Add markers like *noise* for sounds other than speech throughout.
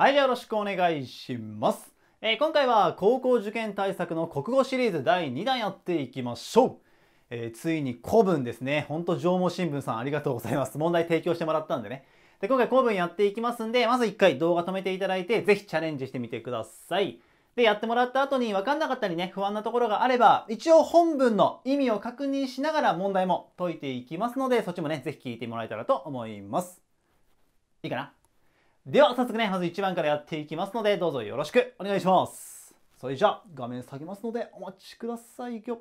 はい、よろしくお願いします。えー、今回は高校受験対策の国語シリーズ第2弾やっていきましょう。えー、ついに古文ですね。ほんと縄文新聞さんありがとうございます。問題提供してもらったんでね。で、今回古文やっていきますんで、まず1回動画止めていただいて、ぜひチャレンジしてみてください。で、やってもらった後に分かんなかったりね、不安なところがあれば、一応本文の意味を確認しながら問題も解いていきますので、そっちもね、ぜひ聞いてもらえたらと思います。いいかなでは早速ね、まず1番からやっていきますので、どうぞよろしくお願いします。それじゃあ、画面下げますのでお待ちくださいよ。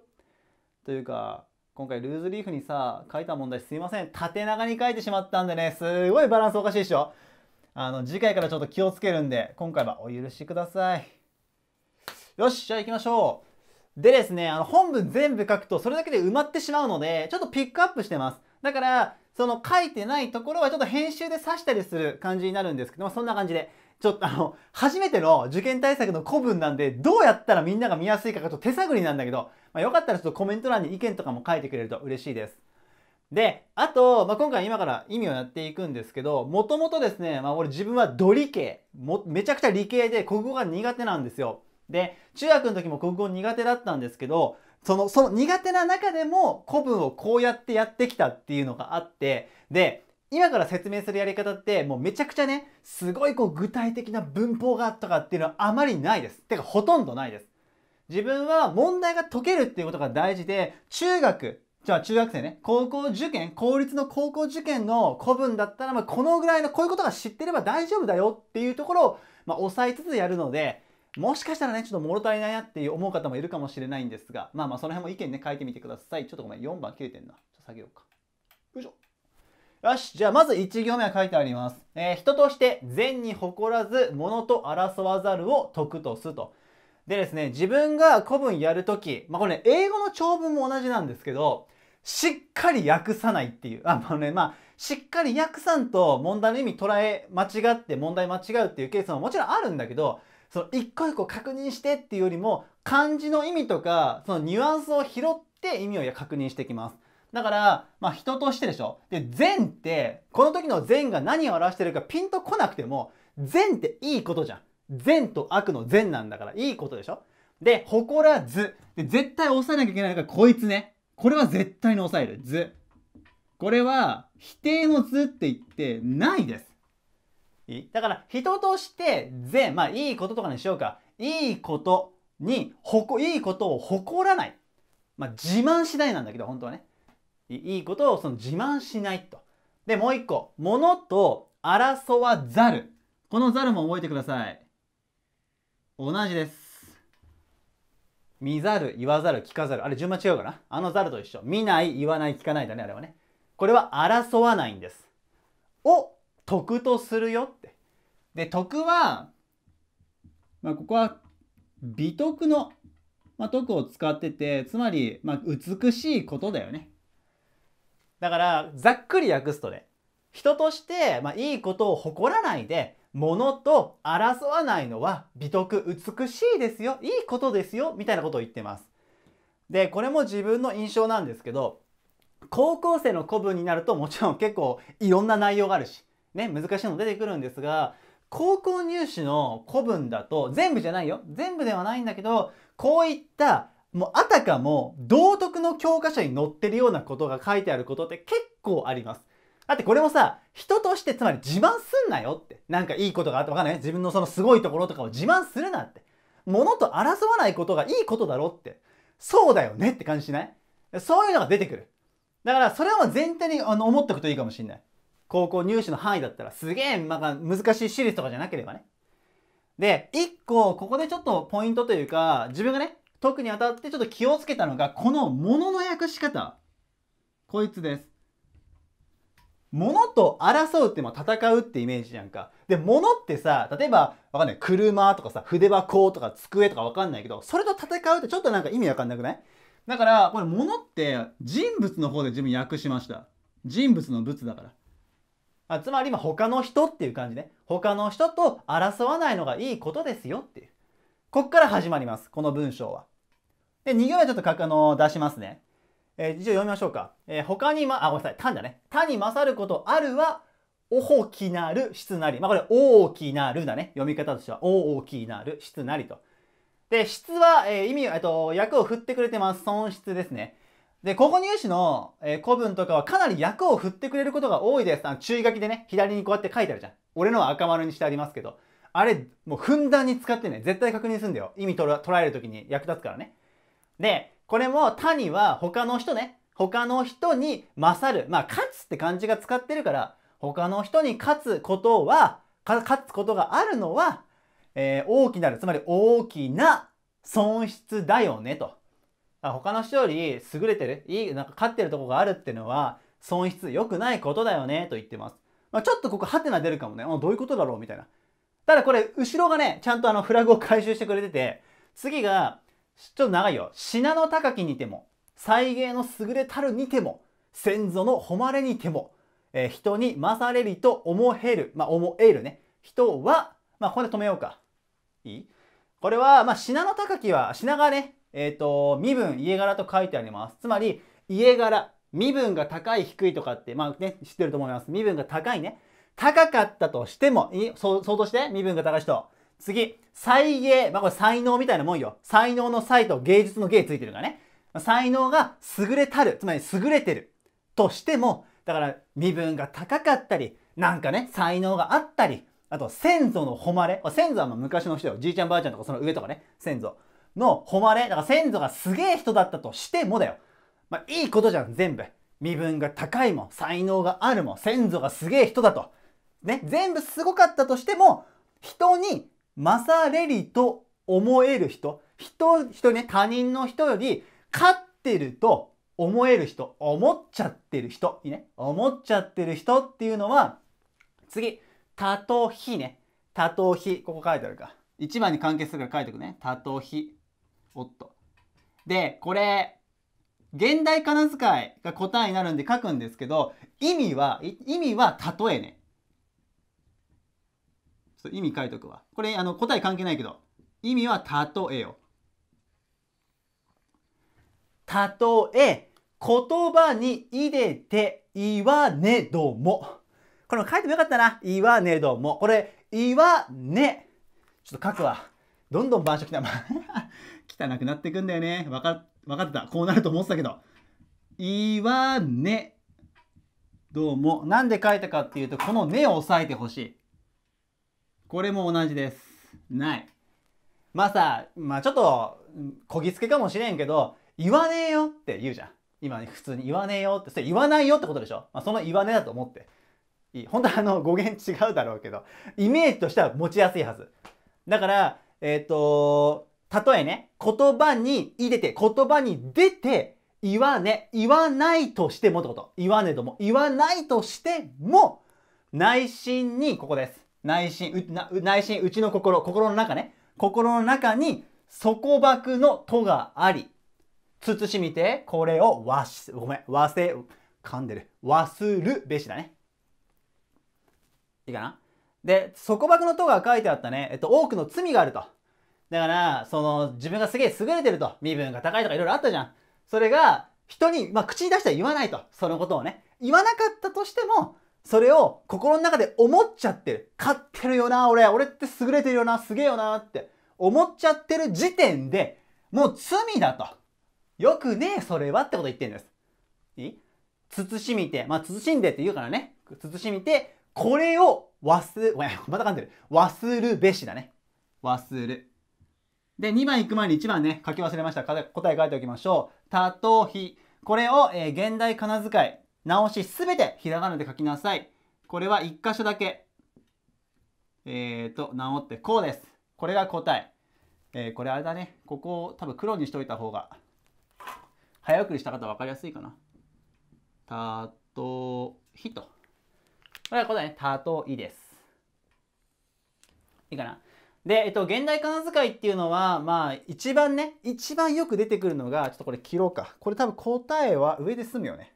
というか、今回ルーズリーフにさ、書いた問題すいません。縦長に書いてしまったんでね、すごいバランスおかしいでしょ。あの、次回からちょっと気をつけるんで、今回はお許しください。よし、じゃあ行きましょう。でですね、あの、本文全部書くと、それだけで埋まってしまうので、ちょっとピックアップしてます。だから、その書いてないところはちょっと編集で指したりする感じになるんですけど、まあ、そんな感じで、ちょっとあの、初めての受験対策の古文なんで、どうやったらみんなが見やすいかがちょっと手探りなんだけど、まあ、よかったらちょっとコメント欄に意見とかも書いてくれると嬉しいです。で、あと、まあ、今回今から意味をやっていくんですけど、もともとですね、まあ、俺自分はド理系も、めちゃくちゃ理系で国語が苦手なんですよ。で、中学の時も国語苦手だったんですけど、その、その苦手な中でも古文をこうやってやってきたっていうのがあって、で、今から説明するやり方ってもうめちゃくちゃね、すごいこう具体的な文法があったかっていうのはあまりないです。てかほとんどないです。自分は問題が解けるっていうことが大事で、中学、じゃあ中学生ね、高校受験、公立の高校受験の古文だったら、まあこのぐらいのこういうことが知ってれば大丈夫だよっていうところを、まあ抑えつつやるので、もしかしたらね、ちょっと物足りないなって思う方もいるかもしれないんですが、まあまあその辺も意見ね、書いてみてください。ちょっとごめん、4番切れてんな。ちょっと下げようか。よいしょ。よし、じゃあまず1行目は書いてあります。えー、人として善に誇らず、物と争わざるを得とすと。でですね、自分が古文やるとき、まあこれね、英語の長文も同じなんですけど、しっかり訳さないっていう。あ、まあね、まあ、しっかり訳さんと問題の意味捉え間違って問題間違うっていうケースももちろんあるんだけど、その一個一個確認してっていうよりも漢字の意味とかそのニュアンスを拾って意味を確認していきます。だから、まあ、人としてでしょ。で、善って、この時の善が何を表してるかピンとこなくても、善っていいことじゃん。善と悪の善なんだから、いいことでしょ。で、誇らず。で、絶対押さなきゃいけないから、こいつね。これは絶対に押さえる。ず。これは、否定の図って言って、ないです。だから人として善、まあいいこととかにしようか。いいことに、こ、いいことを誇らない。まあ自慢しないなんだけど、本当はね。いいことをその自慢しないと。で、もう一個。物と争わざる。このざるも覚えてください。同じです。見ざる、言わざる、聞かざる。あれ順番違うかなあのざると一緒。見ない、言わない、聞かないだね、あれはね。これは争わないんです。を得とするよって。で徳は、まあ、ここは美徳の、まあ、徳を使っててつまり、まあ、美しいことだよね。だからざっくり訳すとね人として、まあ、いいことを誇らないで物と争わないのは美徳美しいですよいいことですよみたいなことを言ってます。でこれも自分の印象なんですけど高校生の古文になるともちろん結構いろんな内容があるしね、難しいの出てくるんですが、高校入試の古文だと、全部じゃないよ。全部ではないんだけど、こういった、もうあたかも道徳の教科書に載ってるようなことが書いてあることって結構あります。だってこれもさ、人としてつまり自慢すんなよって。なんかいいことがあってわかんない自分のそのすごいところとかを自慢するなって。物と争わないことがいいことだろって。そうだよねって感じしないそういうのが出てくる。だからそれを前提にあの思っておくといいかもしんない。高校入試の範囲だったらすげえ、まあ、難しい私立とかじゃなければね。で、一個、ここでちょっとポイントというか、自分がね、特に当たってちょっと気をつけたのが、このものの訳し方。こいつです。物と争うってまあ戦うってイメージじゃんか。で、物ってさ、例えば、わかんない。車とかさ、筆箱とか机とかわかんないけど、それと戦うってちょっとなんか意味わかんなくないだから、これ物って人物の方で自分訳しました。人物の物だから。あつまり、今他の人っていう感じね。他の人と争わないのがいいことですよっていう。こっから始まります。この文章は。で、2行目ちょっと書くの出しますね。えー、一応読みましょうか。えー、他にま、あ、ごめんなさい。単だね。他に勝ることあるは、おほきなる質なり。まあ、これ、大きなるだね。読み方としては、大きなる質なりと。で、質は、えー、意味、えっと、役を振ってくれてます。損失ですね。で、高校入試の、えー、古文とかはかなり役を振ってくれることが多いです。あの注意書きでね、左にこうやって書いてあるじゃん。俺のは赤丸にしてありますけど。あれ、もうふんだんに使ってね、絶対確認すんだよ。意味とら捉えるときに役立つからね。で、これも他には他の人ね、他の人に勝る。まあ、勝つって漢字が使ってるから、他の人に勝つことは、勝つことがあるのは、えー、大きなる、つまり大きな損失だよね、と。他の人より優れてるいいなんか勝ってるとこがあるっていうのは損失良くないことだよねと言ってます、まあ、ちょっとここハテナ出るかもねあどういうことだろうみたいなただこれ後ろがねちゃんとあのフラグを回収してくれてて次がちょっと長いよ信濃高きにても再芸の優れたるにても先祖の誉れにても、えー、人に勝れりと思えるまあ思えるね人はまあここで止めようかいいこれはまあ信濃高きは品がねえっ、ー、と、身分、家柄と書いてあります。つまり、家柄、身分が高い、低いとかって、まあね、知ってると思います。身分が高いね。高かったとしても、いそう相当して身分が高い人。次、才芸。まあこれ才能みたいなもんよ。才能の才と芸術の芸ついてるからね。才能が優れたる、つまり優れてるとしても、だから身分が高かったり、なんかね、才能があったり、あと先祖の誉れ。先祖はまあ昔の人よ。じいちゃんばあちゃんとかその上とかね、先祖。の誉れ、だから先祖がすげえ人だったとしてもだよ。まあ、いいことじゃん、全部。身分が高いもん、才能があるもん、先祖がすげえ人だと。ね、全部すごかったとしても、人に勝れりと思える人、人、人ね、他人の人より勝ってると思える人、思っちゃってる人、ね、思っちゃってる人っていうのは、次、たとひね。たとひ。ここ書いてあるか。1番に関係するから書いておくね。たとひ。おっと。で、これ、現代仮名遣いが答えになるんで書くんですけど、意味は、意味は例えね。ちょっと意味書いとくわ。これ、あの、答え関係ないけど、意味は例えよ。例え、言葉に入れて言わねども。これも書いてもよかったな。言わねども。これ、言わね。ちょっと書くわ。どんどん晩酌きた。汚くなってくんだよね。わか、わかってた。こうなると思ってたけど。いわね。どうも。なんで書いたかっていうと、このねを押さえてほしい。これも同じです。ない。まあさ、まあちょっと、こぎつけかもしれんけど、言わねえよって言うじゃん。今ね、普通に言わねえよって、それ言わないよってことでしょ。まあ、その言わねえだと思って。いい。本当はあの、語源違うだろうけど、イメージとしては持ちやすいはず。だから、えっ、ー、と、たとえね、言葉に入れて、言葉に出て、言わね、言わないとしてもってこと。言わねども、言わないとしても、内心に、ここです。内心、内心、うちの心、心の中ね。心の中に、底縛のとがあり、慎みて、これをわし、ごめん、わせ、噛んでる。忘るべしだね。いいかなで、底縛のとが書いてあったね、えっと、多くの罪があると。だから、その、自分がすげえ優れてると、身分が高いとかいろいろあったじゃん。それが、人に、まあ、口に出しては言わないと。そのことをね。言わなかったとしても、それを心の中で思っちゃってる。勝ってるよな、俺。俺って優れてるよな、すげえよな、って思っちゃってる時点で、もう罪だと。よくねえ、それはってこと言ってるんです。いい慎みて、まあ、慎んでって言うからね。慎みて、これを忘、また噛んでる。忘るべしだね。忘る。で、2番行く前に1番ね、書き忘れました。答え書いておきましょう。たとひ。これを、えー、現代仮名遣い、直しすべてひらがなで書きなさい。これは1箇所だけ。えっ、ー、と、直ってこうです。これが答え。えー、これあれだね。ここを多分黒にしといた方が、早送りした方分かりやすいかな。たとひと。これは答えね。たといです。いいかな。で、えっと、現代仮名遣いっていうのは、まあ、一番ね、一番よく出てくるのが、ちょっとこれ切ろうか。これ多分答えは上で済むよね。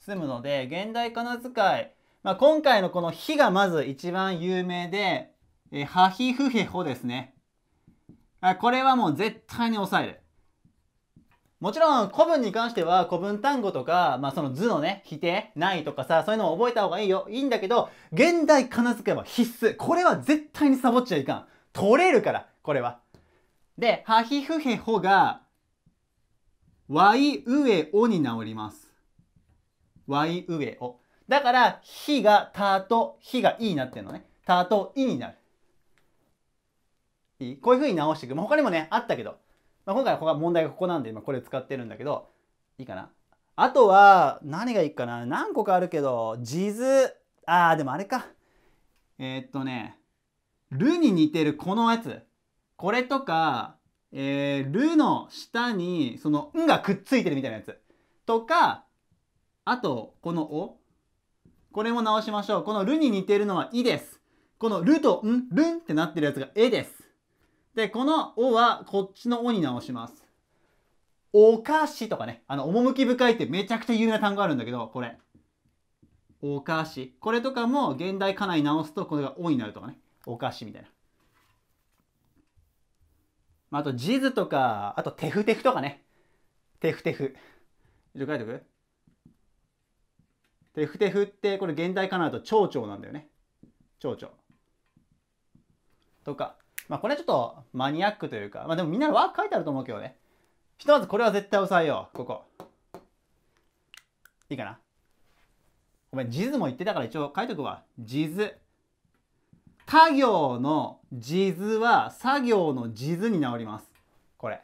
済むので、現代仮名遣い。まあ、今回のこの日がまず一番有名で、えハヒフヘホですね。あこれはもう絶対に押さえる。もちろん古文に関しては古文単語とか、まあその図のね、否定、ないとかさ、そういうのを覚えた方がいいよ。いいんだけど、現代仮名付けは必須。これは絶対にサボっちゃいかん。取れるから、これは。で、はひふへほが、わいうえおに直ります。わいうえお。だから、ひがたとひがいになってるのね。たといになる。いいこういう風に直していく。他にもね、あったけど。まあ、今回は問題がここなんで今これ使ってるんだけどいいかなあとは何がいいかな何個かあるけど地図あーでもあれかえー、っとねるに似てるこのやつこれとかえー、るの下にそのんがくっついてるみたいなやつとかあとこのおこれも直しましょうこのるに似てるのはいですこのるとんるんってなってるやつがえですで、このおはこっちのおに直します。お菓子とかね、あの、趣深いってめちゃくちゃ有名な単語あるんだけど、これ。お菓子。これとかも現代かなり直すと、これがおになるとかね。お菓子みたいな。あと、地図とか、あと、テフテフとかね。テフテフ。一応書いおくテフテフって、これ現代かなだと蝶々なんだよね。蝶々。とか。まあこれはちょっとマニアックというか、まあでもみんなのワーク書いてあると思うけどね。ひとまずこれは絶対押さえよう。ここ。いいかな。ごめん、地図も言ってたから一応書いとくわ。地図。家業の地図は作業の地図に直ります。これ。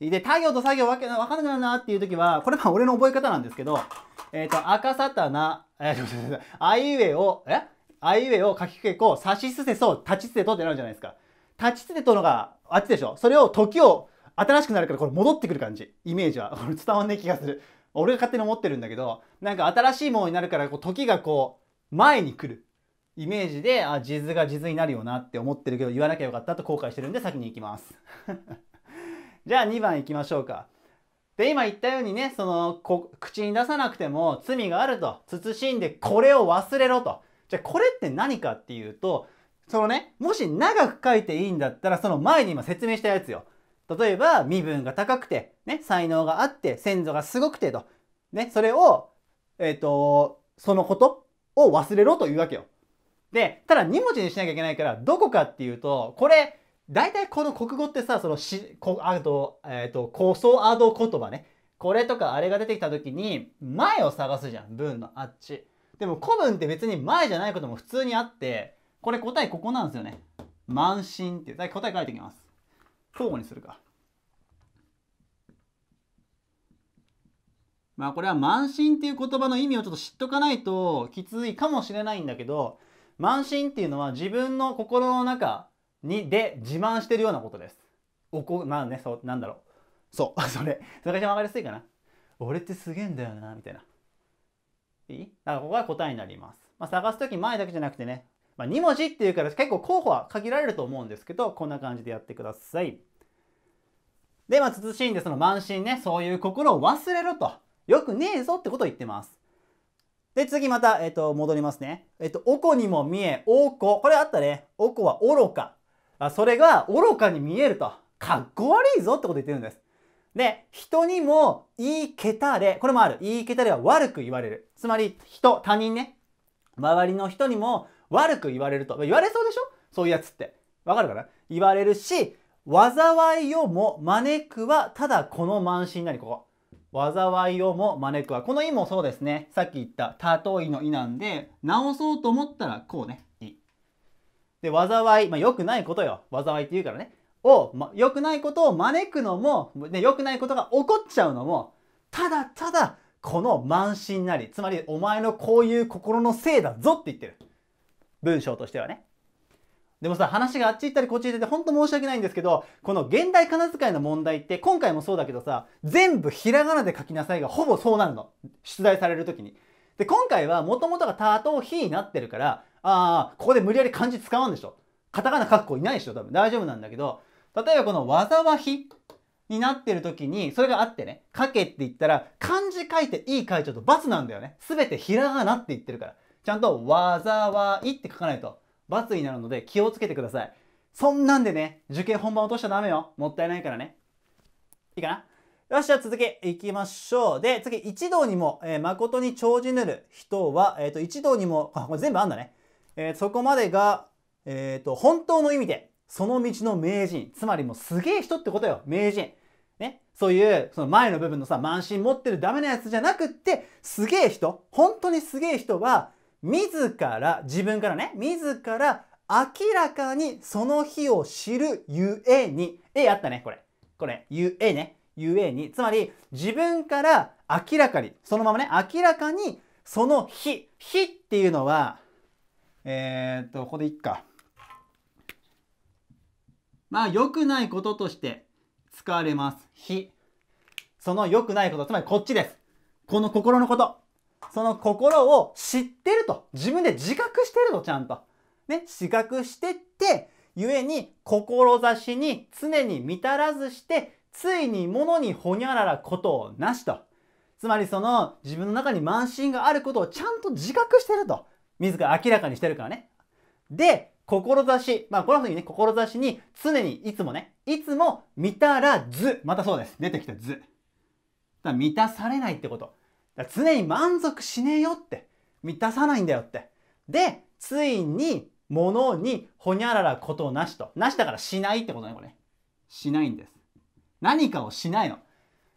で、他行と作業わけ、わかんななるなっていう時は、これは俺の覚え方なんですけど、えっ、ー、と、赤な、えー、あいうえを、えあいうえを書きくけこ、さしすせそう、立ちつてとってなるじゃないですか。立ちつてとのがあっちでしょ。それを時を新しくなるからこれ戻ってくる感じ。イメージは。俺 *laughs* 伝わんない気がする。俺が勝手に思ってるんだけど、なんか新しいものになるからこう時がこう前に来る。イメージで、あ、地図が地図になるよなって思ってるけど言わなきゃよかったと後悔してるんで先に行きます。*laughs* じゃあ2番行きましょうか。で、今言ったようにね、その、口に出さなくても罪があると。慎んでこれを忘れろと。じゃあこれって何かっていうとそのねもし長く書いていいんだったらその前に今説明したやつよ例えば身分が高くて、ね、才能があって先祖がすごくてと、ね、それを、えっ、ー、とそのことを忘れろというわけよ。でただ2文字にしなきゃいけないからどこかっていうとこれ大体この国語ってさそのしこあと、えっ、ー、とコソアド言葉ねこれとかあれが出てきた時に前を探すじゃん文のあっち。でも古文って別に前じゃないことも普通にあって、これ答えここなんですよね。慢心って。答え書いてきます。交互にするか。まあこれは慢心っていう言葉の意味をちょっと知っとかないときついかもしれないんだけど、慢心っていうのは自分の心の中にで自慢してるようなことです。おこ、まあね、そう、なんだろう。そう、*laughs* それ。それが一番わかりやすいかな。俺ってすげえんだよな、みたいな。いいだからここが答えになります。まあ、探す時前だけじゃなくてね、まあ、2文字っていうから結構候補は限られると思うんですけど、こんな感じでやってください。で、まあ、慎んでその慢心ね、そういう心を忘れろと。よくねえぞってことを言ってます。で、次また、えっ、と、戻りますね。えっ、と、おこにも見え、おこ。これあったね。おこは愚か。あそれが愚かに見えると。かっこ悪いぞってこと言ってるんです。で、人にも言い桁で、これもある。言い桁では悪く言われる。つまり、人、他人ね。周りの人にも悪く言われると。言われそうでしょそういうやつって。わかるかな言われるし、災いをも招くは、ただこの慢心なり、ここ。災いをも招くは。この意もそうですね。さっき言った、たといの意なんで、直そうと思ったら、こうね、い。で、災い、まあ良くないことよ。災いって言うからね。を、ま、良くないことを招くのも、ね、良くないことが起こっちゃうのも、ただただ、この慢心なり、つまりお前のこういう心のせいだぞって言ってる。文章としてはね。でもさ、話があっち行ったりこっち行ったり、ほんと申し訳ないんですけど、この現代仮名遣いの問題って、今回もそうだけどさ、全部ひらがなで書きなさいがほぼそうなるの。出題される時に。で、今回はもともとがたとひになってるから、ああ、ここで無理やり漢字使わんでしょ。カタカナ書く子いないでしょ、多分。大丈夫なんだけど、例えばこの災いになってる時に、それがあってね、書けって言ったら、漢字書いていい書いちゃうと罰なんだよね。すべてひらがなって言ってるから。ちゃんと、災いって書かないと、罰になるので気をつけてください。そんなんでね、受験本番落としちゃダメよ。もったいないからね。いいかなよし、じゃあ続けいきましょう。で、次、一同にも、えー、誠に長寿ぬる人は、えっ、ー、と、一同にも、あ、これ全部あんだね。えー、そこまでが、えっ、と、本当の意味で、その道の名人。つまりもうすげえ人ってことよ。名人。ね。そういう、その前の部分のさ、満身持ってるダメなやつじゃなくって、すげえ人、本当にすげえ人は、自ら、自分からね、自ら明らかにその日を知るゆえに、え、やったね、これ。これ、ゆえね。ゆえに。つまり、自分から明らかに、そのままね、明らかにその日。日っていうのは、えー、っと、ここでいっか。まあ良くないこととして使われます。非。その良くないこと、つまりこっちです。この心のこと。その心を知ってると。自分で自覚してると、ちゃんと。ね、自覚してって、ゆえに、志に常に満たらずして、ついに物にほにゃららことをなしと。つまりその自分の中に慢心があることをちゃんと自覚してると。自ら明らかにしてるからね。で、志、まあ、この時にね、志に常にいつもね、いつも満たらず、またそうです。出てきたず。だ満たされないってこと。だ常に満足しねえよって。満たさないんだよって。で、ついに、ものにほにゃららことなしと。なしだからしないってことね、これ。しないんです。何かをしないの。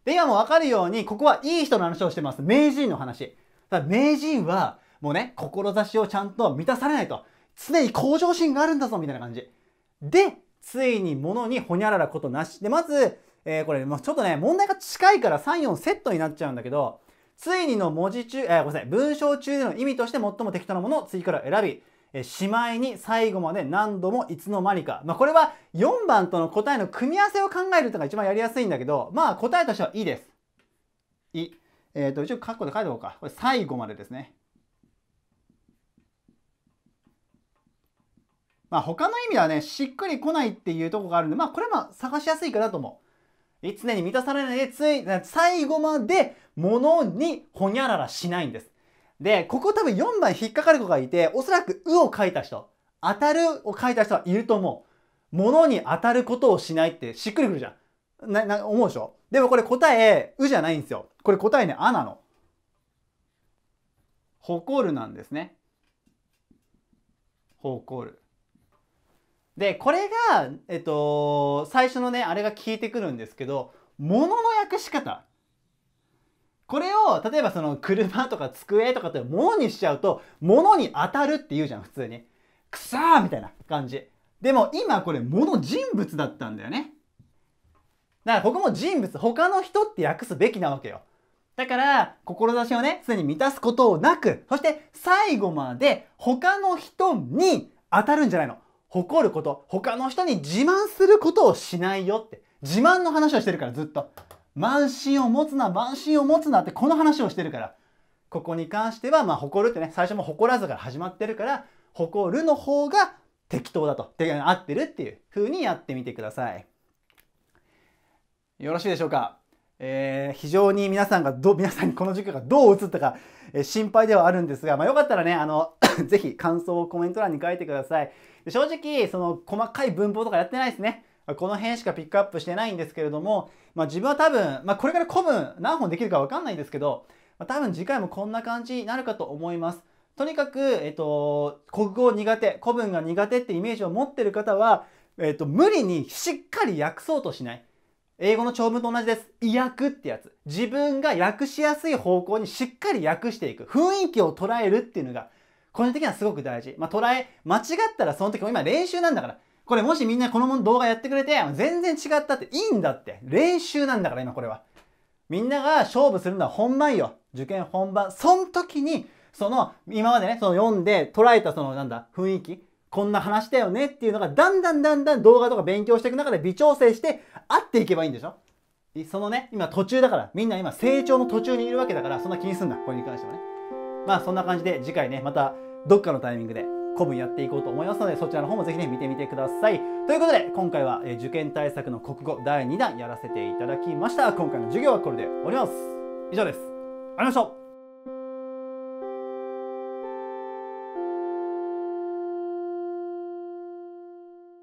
で、今もわかるように、ここはいい人の話をしてます。名人の話。だ名人は、もうね、志をちゃんと満たされないと。常に向上心があるんだぞみたいな感じ。で、ついに物にほにゃららことなし。で、まず、えー、これ、もうちょっとね、問題が近いから3、4セットになっちゃうんだけど、ついにの文字中、えー、ごめんなさい、文章中での意味として最も適当なものを次から選び、えー、しまいに最後まで何度もいつの間にか。まあ、これは4番との答えの組み合わせを考えるのが一番やりやすいんだけど、まあ、答えとしてはいいです。い。えっ、ー、と、一応、カッコで書いておこうか。これ、最後までですね。まあ他の意味ではね、しっくりこないっていうとこがあるんで、まあこれも探しやすいかなと思う。常に満たされないで、つい、最後まで物にほにゃららしないんです。で、ここ多分4番引っかかる子がいて、おそらくうを書いた人、当たるを書いた人はいると思う。物に当たることをしないってしっくりくるじゃん。な、な、思うでしょでもこれ答え、うじゃないんですよ。これ答えね、あなの。誇るなんですね。誇る。で、これが、えっと、最初のね、あれが効いてくるんですけど、ものの訳し方。これを、例えばその車とか机とかってものにしちゃうと、ものに当たるって言うじゃん、普通に。くさーみたいな感じ。でも今これ、もの人物だったんだよね。だからここも人物、他の人って訳すべきなわけよ。だから、志をね、常に満たすことなく、そして最後まで他の人に当たるんじゃないの。誇ること、他の人に自慢することをしないよって。自慢の話をしてるからずっと。慢心を持つな、慢心を持つなってこの話をしてるから。ここに関しては、まあ、誇るってね、最初も誇らずから始まってるから、誇るの方が適当だと。手が合ってるっていう風にやってみてください。よろしいでしょうかえー、非常に皆さんがど、皆さんにこの業がどう映ったか、えー、心配ではあるんですが、まあ、よかったらね、あの、*coughs* ぜひ感想をコメント欄に書いてください。正直、その細かい文法とかやってないですね。この辺しかピックアップしてないんですけれども、まあ、自分は多分、まあ、これから古文何本できるかわかんないんですけど、まあ、多分次回もこんな感じになるかと思います。とにかく、えっと、国語苦手、古文が苦手ってイメージを持ってる方は、えっと、無理にしっかり訳そうとしない。英語の長文と同じです。意訳ってやつ。自分が訳しやすい方向にしっかり訳していく。雰囲気を捉えるっていうのが、個人的にはすごく大事。まあ、捉え、間違ったらその時も今練習なんだから。これもしみんなこの動画やってくれて、全然違ったっていいんだって。練習なんだから今これは。みんなが勝負するのは本番よ。受験本番。その時に、その、今までね、その読んで捉えたその、なんだ、雰囲気。こんな話だよねっていうのが、だんだんだんだん動画とか勉強していく中で微調整して、合っていけばいいんでしょそのね、今途中だから、みんな今成長の途中にいるわけだから、そんな気にすんな、これに関してはね。まあそんな感じで、次回ね、またどっかのタイミングで古文やっていこうと思いますので、そちらの方もぜひね、見てみてください。ということで、今回は受験対策の国語第2弾やらせていただきました。今回の授業はこれで終わります。以上です。ありがとうございました。